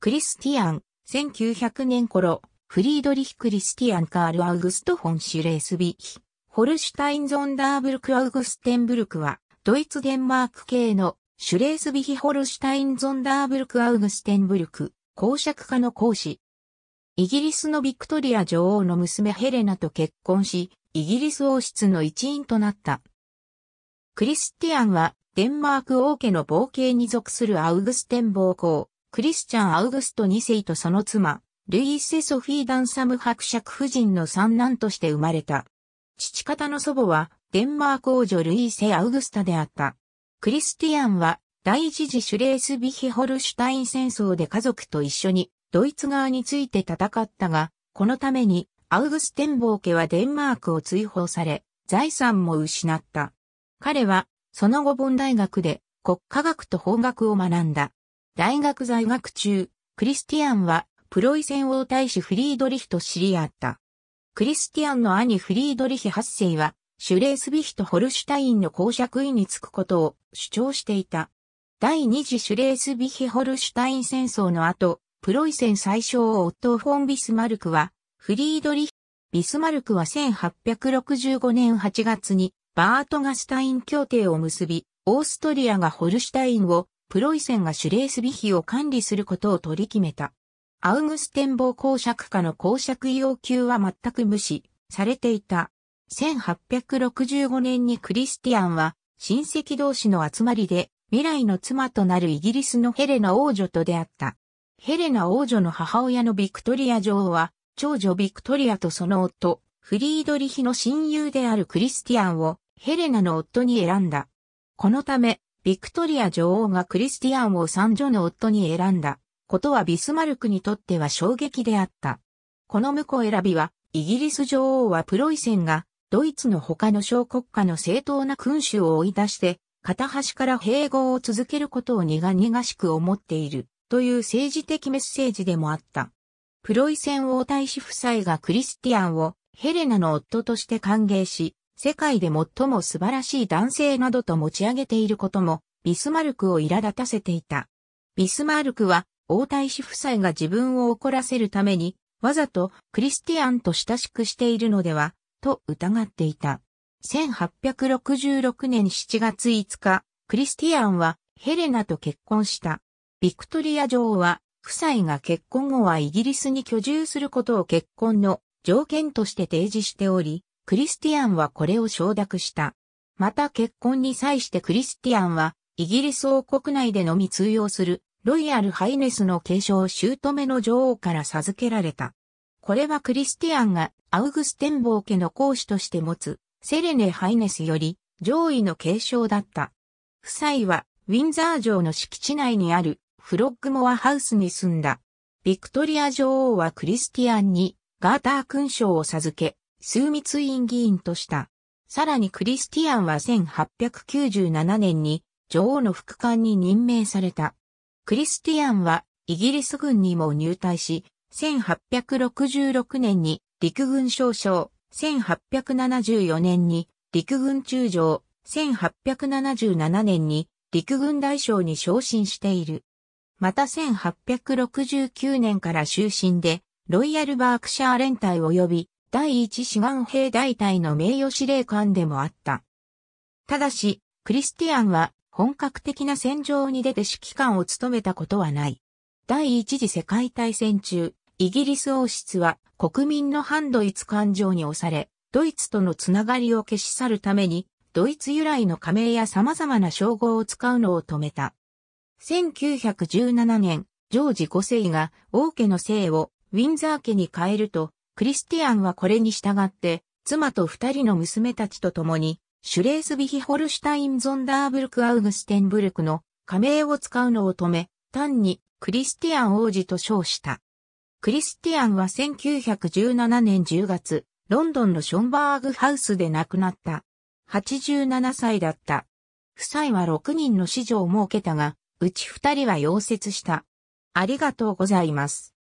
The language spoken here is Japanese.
クリスティアン、1900年頃、フリードリヒ・クリスティアン・カール・アウグスト・フォン・シュレースビヒ、ホルシュタイン・ゾンダーブルク・アウグステンブルクは、ドイツ・デンマーク系のシュレースビヒ・ホルシュタイン・ゾンダーブルク・アウグステンブルク、公爵家の公師。イギリスのビクトリア女王の娘ヘレナと結婚し、イギリス王室の一員となった。クリスティアンは、デンマーク王家の冒険に属するアウグステン暴行、クリスチャン・アウグスト2世とその妻、ルイーセ・ソフィー・ダンサム伯爵夫人の三男として生まれた。父方の祖母は、デンマーク王女ルイーセ・アウグスタであった。クリスティアンは、第一次シュレースビヒホルシュタイン戦争で家族と一緒に、ドイツ側について戦ったが、このために、アウグステンボー家はデンマークを追放され、財産も失った。彼は、その後ボン大学で国家学と法学を学んだ。大学在学中、クリスティアンはプロイセン王大使フリードリヒと知り合った。クリスティアンの兄フリードリヒ8世は、シュレースビヒとホルシュタインの公爵位に就くことを主張していた。第二次シュレースビヒホルシュタイン戦争の後、プロイセン最小をオットー・フォン・ビスマルクは、フリードリヒ、ビスマルクは1865年8月にバートガスタイン協定を結び、オーストリアがホルシュタインをプロイセンがシュレースビヒを管理することを取り決めた。アウグステンボー公爵下の公爵要求は全く無視されていた。1865年にクリスティアンは親戚同士の集まりで未来の妻となるイギリスのヘレナ王女と出会った。ヘレナ王女の母親のビクトリア女王は長女ビクトリアとその夫、フリードリヒの親友であるクリスティアンをヘレナの夫に選んだ。このため、ビクトリア女王がクリスティアンを三女の夫に選んだことはビスマルクにとっては衝撃であった。この婿選びは、イギリス女王はプロイセンが、ドイツの他の小国家の正当な君主を追い出して、片端から併合を続けることを苦々しく思っている、という政治的メッセージでもあった。プロイセン王太子夫妻がクリスティアンをヘレナの夫として歓迎し、世界で最も素晴らしい男性などと持ち上げていることも、ビスマルクを苛立たせていた。ビスマルクは、王太子夫妻が自分を怒らせるために、わざとクリスティアンと親しくしているのでは、と疑っていた。1866年7月5日、クリスティアンはヘレナと結婚した。ビクトリア女王は、夫妻が結婚後はイギリスに居住することを結婚の条件として提示しており、クリスティアンはこれを承諾した。また結婚に際してクリスティアンは、イギリス王国内でのみ通用する、ロイヤルハイネスの継承を姑の女王から授けられた。これはクリスティアンがアウグステンボー家の講師として持つ、セレネ・ハイネスより上位の継承だった。夫妻はウィンザー城の敷地内にあるフロッグモアハウスに住んだ。ビクトリア女王はクリスティアンにガーター勲章を授け、枢密院議員とした。さらにクリスティアンは1897年に女王の副官に任命された。クリスティアンはイギリス軍にも入隊し、1866年に陸軍少将、1874年に陸軍中将、1877年に陸軍大将に昇進している。また1869年から終身でロイヤルバークシャー連隊及び第一志願兵大隊の名誉司令官でもあった。ただし、クリスティアンは本格的な戦場に出て指揮官を務めたことはない。第一次世界大戦中、イギリス王室は国民の反ドイツ感情に押され、ドイツとのつながりを消し去るために、ドイツ由来の加盟や様々な称号を使うのを止めた。1917年、ジョージ5世が王家の姓をウィンザー家に変えると、クリスティアンはこれに従って、妻と二人の娘たちと共に、シュレースビヒホルシュタイン・ゾンダーブルク・アウグステンブルクの加盟を使うのを止め、単にクリスティアン王子と称した。クリスティアンは1917年10月、ロンドンのションバーグハウスで亡くなった。87歳だった。夫妻は6人の子女を設けたが、うち2人は溶接した。ありがとうございます。